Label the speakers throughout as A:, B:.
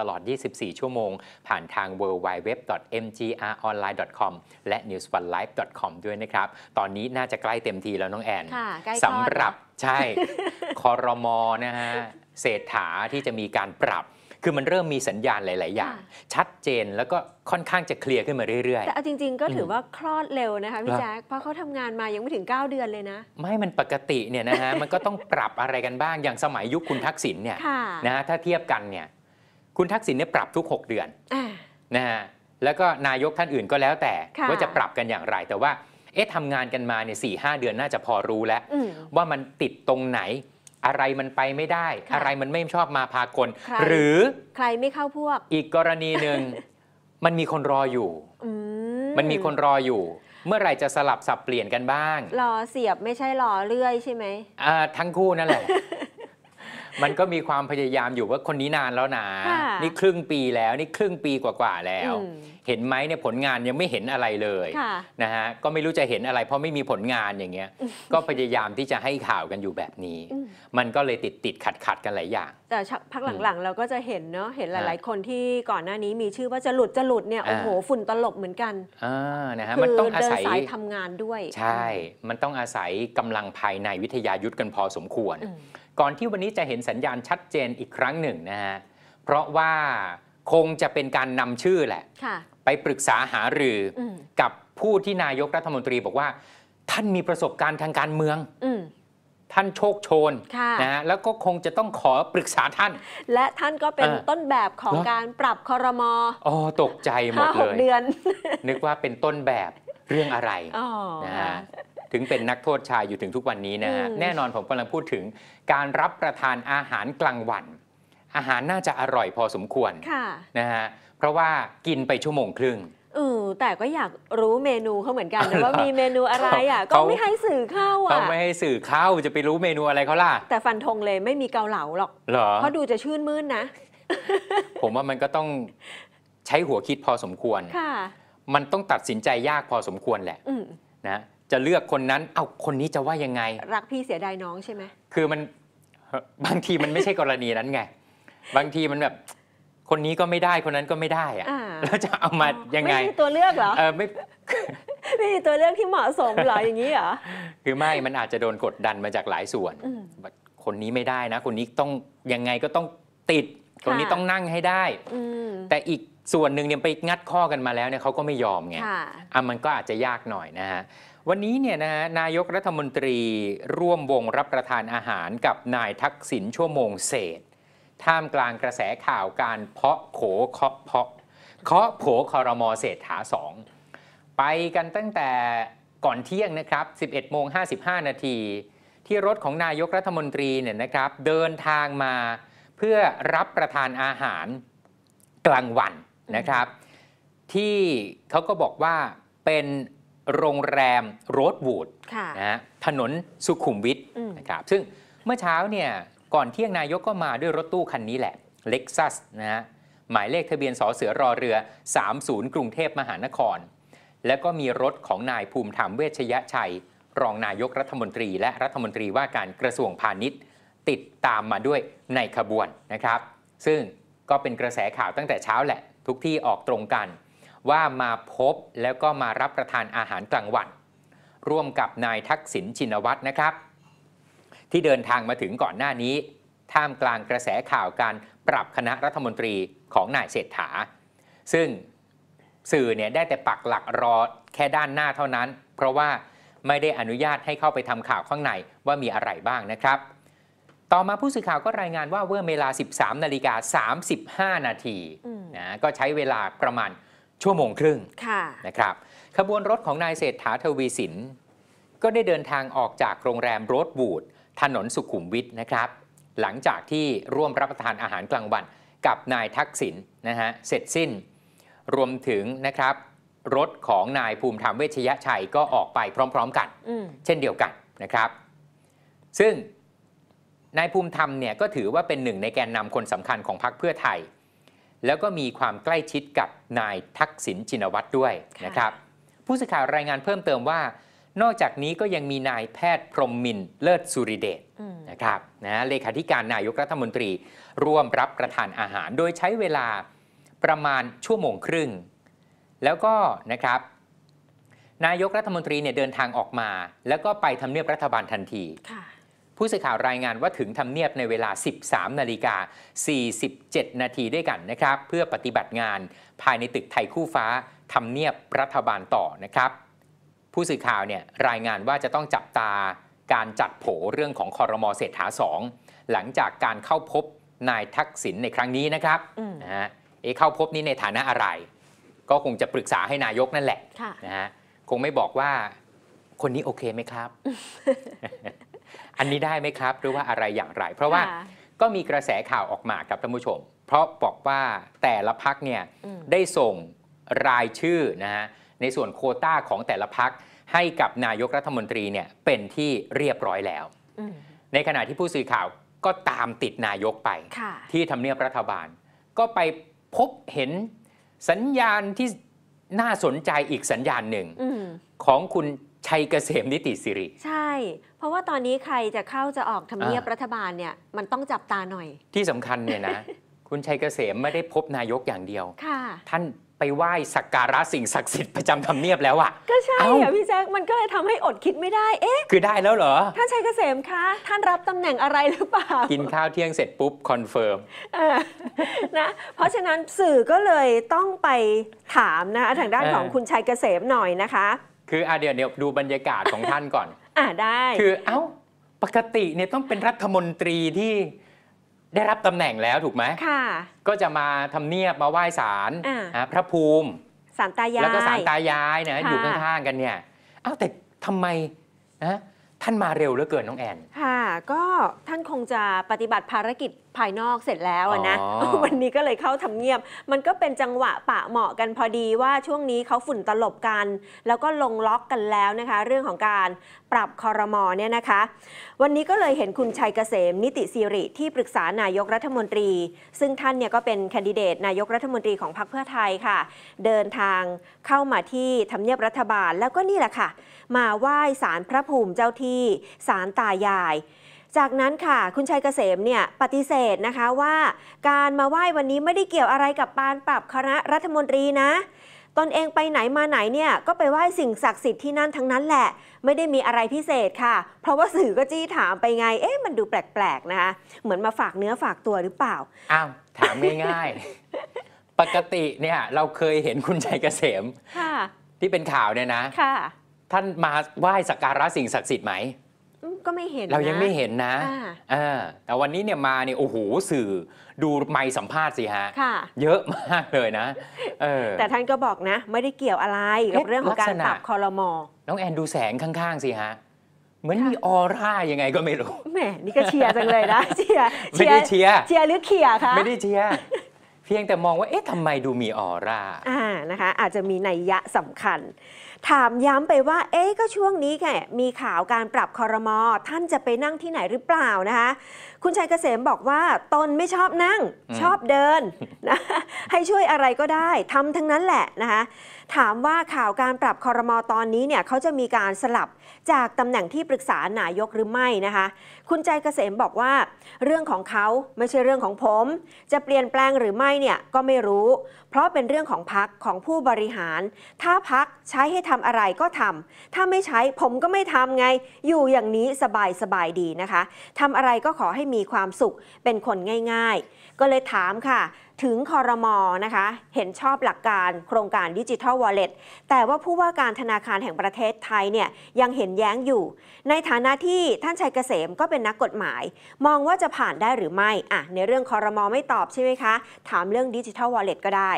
A: ตลอด 24 ชั่วโมง ผ่านทาง www.mgronline.com และ newsonelive.com ด้วยนะครับ ตอนนี้น่าจะใกล้เต็มทีแล้ว น้องแอนสำหรับ ใช่ คอรมอนะฮะ เศรษฐาที่จะมีการปรับ คือมันเริ่มมีสัญญาณหลาย ๆ อย่าง ชัดเจนแล้วก็ค่อนข้างจะเคลียร์ขึ้นมาเรื่อย ๆ แต่
B: จริง ๆ ก็ถือว่าคลอดเร็วนะคะพี่แจ๊คเพราะเขาทำงานมายังไม่ถึง 9 เดือนเลยนะ
A: ไม่มันปกติเนี่ยนะฮะ มันก็ต้องปรับอะไรกันบ้าง อย่างสมัยยุคคุณทักษิณเนี่ยนะฮะ ถ้าเทียบกันเนี่ยคุณทักษิณเนี่ยปรับทุก6เดือนนะฮะแล้วก็นายกท่านอื่นก็แล้วแต่ ว่าจะปรับกันอย่างไร แต่ว่าเอ๊ะทำงานกันมาเนี่ยสี่ห้าเดือน น่าจะพอรู้แล้ว ว่ามันติดตรงไหน อะไรมันไปไม่ได้ อะไรมันไม่ชอบมาพากลหรือ
B: ใครไม่เข้าพวก
A: อีกกรณีหนึ่งมันมีคนรออยู่ มันมีคนรออยู่ เมื่อไหร่จะสลับสับเปลี่ยนกันบ้าง
B: รอเสียบไม่ใช่รอเลื่อย ใช่ไหม
A: ทั้งคู่นั่นแหละมันก็มีความพยายามอยู่ว่าคนนี้นานแล้วนะ นี่ครึ่งปีแล้วนี่ครึ่งปีกว่า ๆ แล้ว เห็นไหมเนี่ยผลงานยังไม่เห็นอะไรเลยนะฮะก็ไม่รู้จะเห็นอะไรเพราะไม่มีผลงานอย่างเงี้ย ก็พยายามที่จะให้ข่าวกันอยู่แบบนี้ มันก็เลยติดติดขัดขัดกันหลายอย่าง
B: แต่พักหลังๆ เราก็จะเห็นเนาะเห็นหลายๆ คนที่ก่อนหน้านี้มีชื่อว่าจะหลุดจะหลุดเนี่ยโอ้โหฝุ่นตลบเหมือนกัน
A: อ่านะฮะมันต้องอาศัยท
B: ำงานด้วย ใช่
A: มันต้องอาศัยกำลังภายในวิทยายุทธกันพอสมควรก่อนที่วันนี้จะเห็นสัญญาณชัดเจนอีกครั้งหนึ่งนะฮะ เพราะว่าคงจะเป็นการนำชื่อแหละะไปปรึกษาหารืออกับผู้ที่นายกรัฐมนตรีบอกว่า ท่านมีประสบการณ์ทางการเมือง ท่านโชคโชนะนะฮะแล้วก็คงจะต้องขอปรึกษาท่าน
B: และท่านก็เป็นต้นแบบของการปรับคอรมอ
A: อ๋อตกใจหมดเลยเดือนนึกว่าเป็นต้นแบบเรื่องอะไรนะฮะถึงเป็นนักโทษชายอยู่ถึงทุกวันนี้นะฮะแน่นอนผมกำลังพูดถึง การรับประทานอาหารกลางวัน อาหารน่าจะอร่อยพอสมควรนะฮะเพราะว่ากินไปชั่วโมงครึ่ง
B: เออแต่ก็อยากรู้เมนูเขาเหมือนกันว่ามีเมนูอะไรอ่ะก็ไม่ให้สื่อเข้าอ่ะเขาไม่ใ
A: ห้สื่อเข้าจะไปรู้เมนูอะไรเขาล่ะ
B: แต่ฟันธงเลยไม่มีเกาเหลาหรอกเหรอเพราะดูจะชื่นมื่นนะ
A: ผมว่ามันก็ต้องใช้หัวคิดพอสมควรมันต้องตัดสินใจยากพอสมควรแหละนะจะเลือกคนนั้น เอาคนนี้จะว่ายังไง
B: รักพี่เสียดายน้องใช่ไหม
A: คือมันบางทีมันไม่ใช่กรณีนั้นไงบางทีมันแบบ คนนี้ก็ไม่ได้คนนั้นก็ไม่ได้อะแล้วจะเอามายังไงไม่มีตัวเลือกเหรอเออไม่
B: ไม่มีตัวเลือกที่เหมาะสมหรออย่างนี้เหรอ
A: คือไม่มันอาจจะโดนกดดันมาจากหลายส่วนคนนี้ไม่ได้นะ คนนี้ต้องยังไงก็ต้องติดคนนี้ต้องนั่งให้ได้แต่อีกส่วนหนึ่งเนี่ยไปงัดข้อกันมาแล้วเนี่ยเขาก็ไม่ยอมไงอ่ะมันก็อาจจะยากหน่อยนะฮะวันนี้เนี่ยนะฮะนายกรัฐมนตรีร่วมวงรับประทานอาหารกับนายทักษิณชั่วโมงเศษท่ามกลางกระแสข่าวการเพาะโขเคาะเพาะเคาะโผคอรมอเศษฐาสองไปกันตั้งแต่ก่อนเที่ยงนะครับ 11โมง55 นาที ที่รถของนายกรัฐมนตรีเนี่ยนะครับ เดินทางมาเพื่อรับประทานอาหารกลางวันนะครับ ที่เขาก็บอกว่าเป็นโรงแรมโรดวูดนะถนนสุขุมวิท นะครับ ซึ่งเมื่อเช้าเนี่ย ก่อนเที่ยงนายกก็มาด้วยรถตู้คันนี้แหละเล็กซัสนะฮะ หมายเลขทะเบียนสอเสือรอเรือ 30 กรุงเทพมหานคร แล้วก็มีรถของนายภูมิธรรมเวชยชัย รองนายกรัฐมนตรีและรัฐมนตรีว่าการกระทรวงพาณิชย์ ติดตามมาด้วยในขบวนนะครับ ซึ่งก็เป็นกระแสข่าวตั้งแต่เช้าแหละทุกที่ออกตรงกันว่ามาพบแล้วก็มารับประทานอาหารกลางวัน ร่วมกับนายทักษิณชินวัตรนะครับ ที่เดินทางมาถึงก่อนหน้านี้ ท่ามกลางกระแสข่าวการปรับคณะรัฐมนตรีของนายเศรษฐา ซึ่งสื่อเนี่ยได้แต่ปักหลักรอแค่ด้านหน้าเท่านั้น เพราะว่าไม่ได้อนุญาตให้เข้าไปทำข่าวข้างในว่ามีอะไรบ้างนะครับ ต่อมาผู้สื่อข่าวก็รายงานว่าเมื่อเวลา 13นาฬิกา35 นาทีนะก็ใช้เวลาประมาณชั่วโมงครึ่งะนะครับขบวนรถของนายเศรษฐาทวีสิน ก็ได้เดินทางออกจากโรงแรมโรดบูดถนนสุขุมวิทนะครับ หลังจากที่ร่วมรับประทานอาหารกลางวัน กับนายทักษิณนนะฮะเสร็จสิ้น รวมถึงนะครับ รถของนายภูมิธรรมเวชยชัยก็ออกไปพร้อมๆกัน เช่นเดียวกันนะครับ ซึ่งนายภูมิธรรมเนี่ยก็ถือว่าเป็นหนึ่งในแกนนำคนสำคัญของพรรคเพื่อไทยแล้วก็มีความใกล้ชิดกับนายทักษิณชินวัตรด้วยนะครับ ผู้สื่อข่าวรายงานเพิ่มเติมว่านอกจากนี้ก็ยังมีนายแพทย์พรมมินเลิศสุริเดชนะครับนะเลขาธิการนายกรัฐมนตรีร่วมรับประทานอาหารโดยใช้เวลาประมาณชั่วโมงครึ่ง แล้วก็นะครับ นายกรัฐมนตรีเนี่ยเดินทางออกมาแล้วก็ไปทำเนียบรัฐบาลทันทีผู้สื่อข่าวรายงานว่าถึงทำเนียบในเวลา 13 นาฬิกา 47 นาทีด้วยกันนะครับ เพื่อปฏิบัติงานภายในตึกไทยคู่ฟ้าทำเนียบรัฐบาลต่อนะครับ ผู้สื่อข่าวเนี่ยรายงานว่าจะต้องจับตาการจัดโผเรื่องของคอรมอเศรษฐาสองหลังจากการเข้าพบนายทักษิณในครั้งนี้นะครับนะฮะเอเข้าพบนี้ในฐานะอะไร ก็คงจะปรึกษาให้นายกนั่นแหละะนะฮะคงไม่บอกว่าคนนี้โอเคไหมครับอันนี้ได้ไหมครับหรือว่าอะไรอย่างไร เพราะว่าก็มีกระแสข่าวออกมาครับท่านผู้ชม เพราะบอกว่าแต่ละพักเนี่ยได้ส่งรายชื่อนะฮะในส่วนโคต้าของแต่ละพักให้กับนายกรัฐมนตรีเนี่ยเป็นที่เรียบร้อยแล้วในขณะที่ผู้สื่อข่าวก็ตามติดนายกไป ที่ทำเนียบรัฐบาล ก็ไปพบเห็นสัญญาณที่น่าสนใจอีกสัญญาณหนึ่งของคุณชัยเกษมนิติสิริ
B: ใช่ เพราะว่าตอนนี้ใครจะเข้าจะออกทำเนียบรัฐบาลเนี่ย มันต้องจับตาหน่อย
A: ที่สำคัญเนี่ยนะ คุณชัยเกษมไม่ได้พบนายกอย่างเดียวค่ะ ท่านไปไหว้สักการะสิ่งศักดิ์สิทธิ์ประจำทำเนียบแล้วอ่ะ
B: ก็ใช่อ่ะพี่แจ๊คมันก็เลยทำให้อดคิดไม่ได้เอ๊ะ คือได
A: ้แล้วเหรอท่
B: านชัยเกษมคะ ท่านรับตำแหน่งอะไรหรือเปล่ากิน
A: ข้าวเที่ยงเสร็จปุ๊บคอนเฟิร์ม
B: นะเพราะฉะนั้นสื่อก็เลยต้องไปถามนะคะทางด้านของคุณชัยเกษมหน่อยนะคะ
A: คืออ่ะเดี๋ยวเดี๋ยวดูบรรยากาศของท่านก่อน
B: อ่าได้ คือ
A: เอ้า ปกติเนี่ยต้องเป็นรัฐมนตรีที่ได้รับตำแหน่งแล้วถูกไหม ค่ะ ก็จะมาทำเนียบมาไหว้ศาลพระภูมิ
B: ศาลตายาย แล้วก็ศาลตา
A: ยายนะอยู่ข้างๆกันเนี่ยเอ้าแต่ทำไมนะท่านมาเร็วเหลือเกินน้องแอน
B: ค่ะก็ท่านคงจะปฏิบัติภารกิจภายนอกเสร็จแล้วนะวันนี้ก็เลยเข้าทำเนียบ มันก็เป็นจังหวะปะเหมาะกันพอดีว่าช่วงนี้เขาฝุ่นตลบกัน แล้วก็ลงล็อกกันแล้วนะคะเรื่องของการปรับคอรมอเนี่ยนะคะ วันนี้ก็เลยเห็นคุณชัยเกษมนิติสิริ ที่ปรึกษานายกรัฐมนตรี ซึ่งท่านเนี่ยก็เป็นแคนดิเดตนายกรัฐมนตรีของพรรคเพื่อไทยค่ะ เดินทางเข้ามาที่ทำเนียบรัฐบาล แล้วก็นี่แหละค่ะมาไหว้สารพระภูมิเจ้าที่สารตายายจากนั้นค่ะคุณชัยเกษมเนี่ยปฏิเสธนะคะว่า การมาไหว้วันนี้ไม่ได้เกี่ยวอะไรกับปานปรับคณะรัฐมนตรีนะตนเองไปไหนมาไหนเนี่ยก็ไปไหว้สิ่งศักดิ์สิทธิ์ที่นั่นทั้งนั้นแหละ ไม่ได้มีอะไรพิเศษค่ะ เพราะว่าสื่อก็จี้ถามไปไงเอ๊ะมันดูแปลก ๆ นะคะ เหมือนมาฝากเนื้อฝากตัวหรือเปล่า
A: อ้าว ถามง่าย ๆ ปกติเนี่ยเราเคยเห็นคุณชัยเกษมที่เป็นข่าวเนี่ยนะท่านมาไหว้สักการะสิ่งศักดิ์สิทธิ์ไหม
B: ก็ไม่เห็นเรายังไม่เห็นนะ
A: ะแต่วันนี้เนี่ยมาเนี่ยโอ้โหสื่อดูไม่สัมภาษณ์สิฮะะเยอะมากเลยนะแต่ท่
B: านก็บอกนะ ไม่ได้เกี่ยวอะไรกับเรื่องของการปรับคอร
A: มอน้องแอนดูแสงข้างๆสิฮะ เหมือนมีออร่ายังไงก็ไม่รู้
B: แหมนี่ก็เชียร์จังเลยนะเชียร์ไม่ได้เชียร์เชียร์หรือเขียคะ ไม่ได้
A: เชียร์เพียงแต่มองว่าเอ๊ะทำไมดูมีออร่า
B: อ่านะคะ อาจจะมีนัยยะสำคัญถามย้ำไปว่า เอ๊ก็ช่วงนี้แกมีข่าวการปรับคอรมอท่านจะไปนั่งที่ไหนหรือเปล่านะคะคุณชัยเกษมบอกว่าตนไม่ชอบนั่งชอบเดินนะให้ช่วยอะไรก็ได้ทำทั้งนั้นแหละนะคะถามว่าข่าวการปรับคอรมอตอนนี้เนี่ยเขาจะมีการสลับจากตำแหน่งที่ปรึกษานายกหรือไม่นะคะ คุณใจเกษมบอกว่า เรื่องของเขาไม่ใช่เรื่องของผมจะเปลี่ยนแปลงหรือไม่เนี่ยก็ไม่รู้ เพราะเป็นเรื่องของพักของผู้บริหาร ถ้าพักใช้ให้ทำอะไรก็ทำถ้าไม่ใช้ผมก็ไม่ทำไงอยู่อย่างนี้สบายสบายดีนะคะทำอะไรก็ขอให้มีความสุขเป็นคนง่ายๆ ก็เลยถามค่ะถึงคอรมอนะคะเห็นชอบหลักการโครงการดิจิทัลวอลเล็ตแต่ว่าผู้ว่าการธนาคารแห่งประเทศไทยเนี่ยยังเห็นแย้งอยู่ ในฐานะที่ท่านชัยเกษมก็เป็นนักกฎหมาย มองว่าจะผ่านได้หรือไม่อ่ะในเรื่องคอรมอไม่ตอบใช่ไหมคะถามเรื่องดิจิทัลวอลเล็ตก็ได้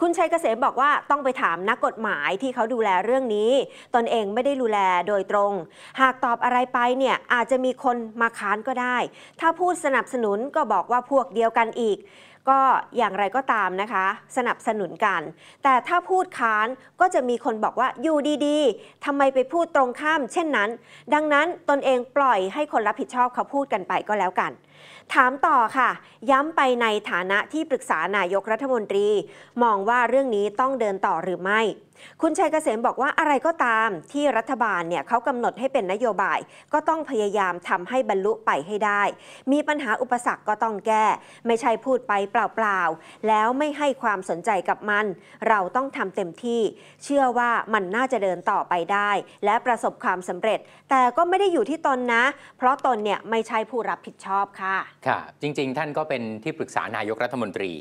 B: คุณชัยเกษมบอกว่าต้องไปถามนักกฎหมายที่เขาดูแลเรื่องนี้ ตนเองไม่ได้ดูแลโดยตรง หากตอบอะไรไปเนี่ยอาจจะมีคนมาค้านก็ได้ ถ้าพูดสนับสนุนก็บอกว่าพวกเดียวกันอีกก็อย่างไรก็ตามนะคะ สนับสนุนกัน แต่ถ้าพูดค้านก็จะมีคนบอกว่า อยู่ดีๆทำไมไปพูดตรงข้ามเช่นนั้น ดังนั้นตนเองปล่อยให้คนรับผิดชอบเขาพูดกันไปก็แล้วกัน ถามต่อค่ะ ย้ำไปในฐานะที่ปรึกษานายกรัฐมนตรี มองว่าเรื่องนี้ต้องเดินต่อหรือไม่คุณชัยเกษมบอกว่าอะไรก็ตาม ที่รัฐบาลเนี่ยเขากำหนดให้เป็นนโยบาย ก็ต้องพยายามทำให้บรรลุไปให้ได้ มีปัญหาอุปสรรคก็ต้องแก้ ไม่ใช่พูดไปเปล่าๆ แล้วไม่ให้ความสนใจกับมัน เราต้องทำเต็มที่ เชื่อว่ามันน่าจะเดินต่อไปได้ และประสบความสำเร็จ แต่ก็ไม่ได้อยู่ที่ตนนะ เพราะตนเนี่ยไม่ใช่ผู้รับผิดชอบค่ะ
A: ค่ะจริงๆ ท่านก็เป็นที่ปรึกษานายกรัฐมนตรี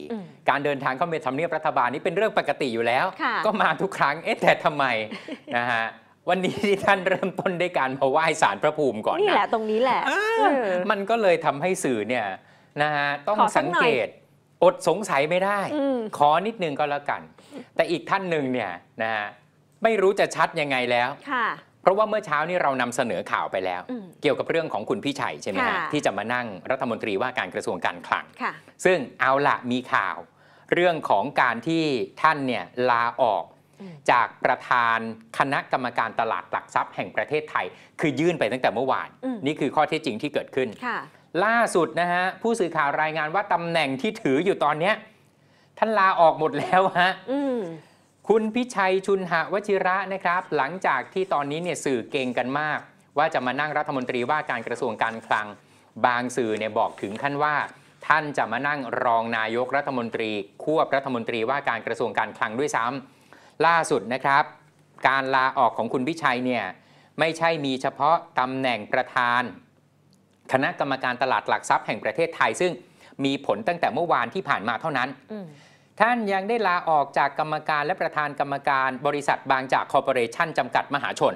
A: การเดินทางเข้าไปทำเนียบรัฐบาลนี้เป็นเรื่องปกติอยู่แล้วก็มาทุกครั้งางเอ๊ะแต่ทำไมนะฮะ วันนี้ที่ท่านเริ่มต้นด้วยการมาไหว้สารพระภูมิก่อนนี่
B: แหละตรงนี้แหละม
A: ันก็เลยทำให้สื่อเนี่ยนะฮะต้องสังเกตอดสงสัยไม่ได้ขอนิดนึงก็แล้วกัน แต่อีกท่านหนึ่งเนี่ยนะฮะไม่รู้จะชัดยังไงแล้ว เพราะว่าเมื่อเช้านี้เรานำเสนอข่าวไปแล้ว เกี่ยวกับเรื่องของคุณพี่ชัยใช่ไหมฮะที่จะมานั่งรัฐมนตรีว่าการกระทรวงการคลัง ซึ่งเอาละมีข่าว เรื่องของการที่ท่านเนี่ยลาออกจากประธานคณะกรรมการตลาดหลักทรัพย์แห่งประเทศไทย คือยื่นไปตั้งแต่เมื่อวาน นี่คือข้อเท็จจริงที่เกิดขึ้น ล่าสุดนะฮะ ผู้สื่อข่าวรายงานว่าตำแหน่งที่ถืออยู่ตอนนี้ ท่านลาออกหมดแล้วฮะคุณพิชัยชุนหะวชิระนะครับ หลังจากที่ตอนนี้เนี่ยสื่อเก่งกันมาก ว่าจะมานั่งรัฐมนตรีว่าการกระทรวงการคลังบางสื่อเนี่ยบอกถึงขั้นว่า ท่านจะมานั่งรองนายกรัฐมนตรี ควบรัฐมนตรีว่าการกระทรวงการคลังด้วยซ้ำล่าสุดนะครับ การลาออกของคุณพิชัยเนี่ยไม่ใช่มีเฉพาะตำแหน่งประธาน คณะกรรมการตลาดหลักทรัพย์แห่งประเทศไทย ซึ่งมีผลตั้งแต่เมื่อวานที่ผ่านมาเท่านั้น ท่านยังได้ลาออกจากกรรมการและประธานกรรมการบริษัทบางจากคอร์ปอเรชันจำกัดมหาชน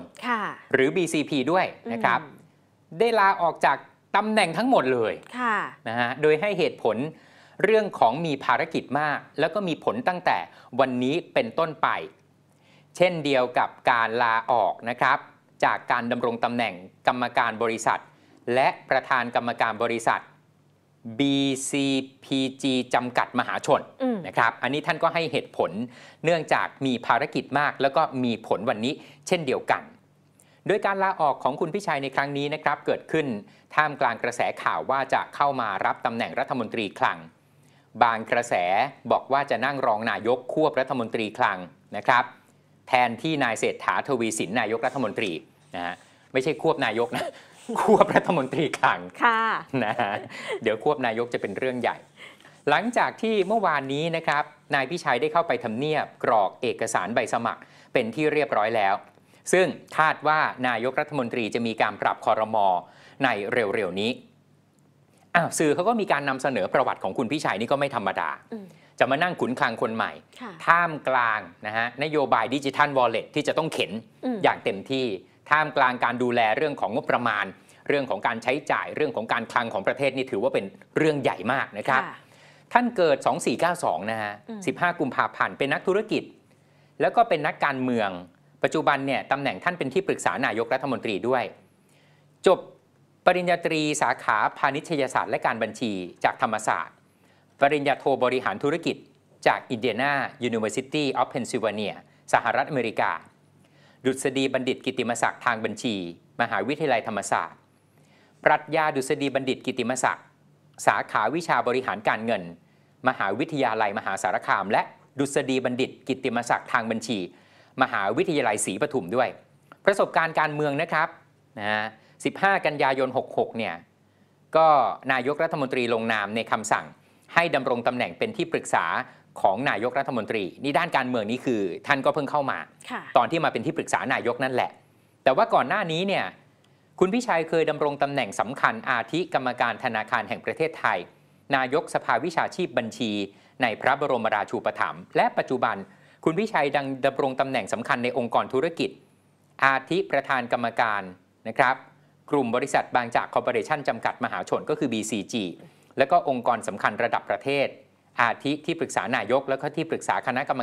A: หรือ BCP ด้วยนะครับ ได้ลาออกจากตำแหน่งทั้งหมดเลยะนะฮะโดยให้เหตุผลเรื่องของมีภารกิจมาก แล้วก็มีผลตั้งแต่วันนี้เป็นต้นไป เช่นเดียวกับการลาออกนะครับ จากการดำรงตำแหน่งกรรมการบริษัท และประธานกรรมการบริษัท BCPG จำกัดมหาชนนะครับ อันนี้ท่านก็ให้เหตุผลเนื่องจากมีภารกิจมาก แล้วก็มีผลวันนี้เช่นเดียวกัน โดยการลาออกของคุณพิชัยในครั้งนี้นะครับเกิดขึ้นท่ามกลางกระแสข่าวว่าจะเข้ามารับตำแหน่งรัฐมนตรีคลังบางกระแสบอกว่าจะนั่งรองนายกควบรัฐมนตรีคลังนะครับ แทนที่นายเศรษฐาทวีสินนายกรัฐมนตรีนะฮะไม่ใช่ควบนายกนะ ควบรัฐมนตรีคลังค่ะนะฮะเดี๋ยวควบนายกจะเป็นเรื่องใหญ่ หลังจากที่เมื่อวานนี้นะครับนายพิชัยได้เข้าไปทำเนียบกรอกเอกสารใบสมัครเป็นที่เรียบร้อยแล้ว ซึ่งคาดว่านายกรัฐมนตรีจะมีการปรับคอรมอในเร็วๆนี้อ้าวสื่อเขาก็มีการนำเสนอประวัติของคุณพี่ชัยนี่ก็ไม่ธรรมดา จะมานั่งขุนคลังคนใหม่ ท่ามกลางนะฮะนโยบายดิจิทัลวอลเล็ตที่จะต้องเข็นอย่างเต็มที่ ท่ามกลางการดูแลเรื่องของงบประมาณ เรื่องของการใช้จ่าย เรื่องของการคลังของประเทศนี่ถือว่าเป็นเรื่องใหญ่มากนะครับ ท่านเกิด 2492 นะฮะ 15กุมภาพันธ์ เป็นนักธุรกิจ แล้วก็เป็นนักการเมือง ปัจจุบันเนี่ยตำแหน่งท่านเป็นที่ปรึกษานายกรัฐมนตรีด้วย จบปริญญาตรีสาขาพาณิชยศาสตร์และการบัญชีจากธรรมศาสตร์ ปริญญาโทบริหารธุรกิจ จากอินเดียนา University of Pennsylvania สหรัฐอเมริกา ดุษฎีบัณฑิตกิติมศักดิ์ทางบัญชี มหาวิทยาลัยธรรมศาสตร์ ปรัชญาดุษฎีบัณฑิตกิติมศักดิ์สาขาวิชาบริหารการเงิน มหาวิทยาลัยมหาสารคาม และดุษฎีบัณฑิตกิติมศักดิ์ทางบัญชี มหาวิทยาลัยศรีปทุมด้วย ประสบการณ์การเมืองนะครับนะฮะ15 กันยายน66เนี่ยก็นายกรัฐมนตรีลงนามในคำสั่ง ให้ดำรงตำแหน่งเป็นที่ปรึกษาของนายกรัฐมนตรีนี่ด้านการเมืองนี่คือท่านก็เพิ่งเข้ามา ตอนที่มาเป็นที่ปรึกษานายกนั่นแหละ แต่ว่าก่อนหน้านี้เนี่ยคุณพิชัยเคยดำรงตำแหน่งสำคัญ อาทิกรรมการธนาคารแห่งประเทศไทย นายกสภาวิชาชีพบัญชี ในพระบรมราชูปถัมภ์และปัจจุบัน คุณพิชัยดังดำรงตำแหน่งสำคัญในองค์กรธุรกิจ อาทิประธานกรรมการนะครับกลุ่มบริษัทบางจากคอร์ปอเรชันจำกัดมหาชนก็คือ BCG และก็องค์กรสำคัญระดับประเทศอาทิที่ปรึกษานายกและก็ที่ปรึกษาคณะกรรม